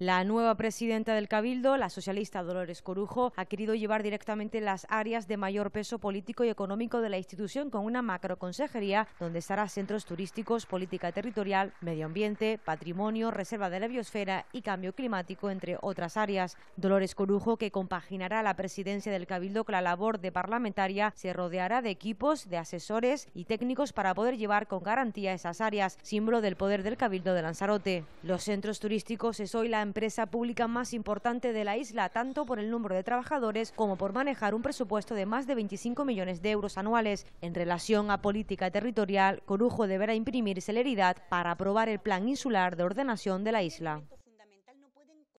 La nueva presidenta del Cabildo, la socialista Dolores Corujo, ha querido llevar directamente las áreas de mayor peso político y económico de la institución con una macroconsejería donde estará centros turísticos, política territorial, medio ambiente, patrimonio, reserva de la biosfera y cambio climático, entre otras áreas. Dolores Corujo, que compaginará la presidencia del Cabildo con la labor de parlamentaria, se rodeará de equipos, de asesores y técnicos para poder llevar con garantía esas áreas, símbolo del poder del Cabildo de Lanzarote. Los centros turísticos es hoy la empresa pública más importante de la isla, tanto por el número de trabajadores como por manejar un presupuesto de más de 25 millones de euros anuales. En relación a política territorial, Corujo deberá imprimir celeridad para aprobar el Plan Insular de Ordenación de la isla.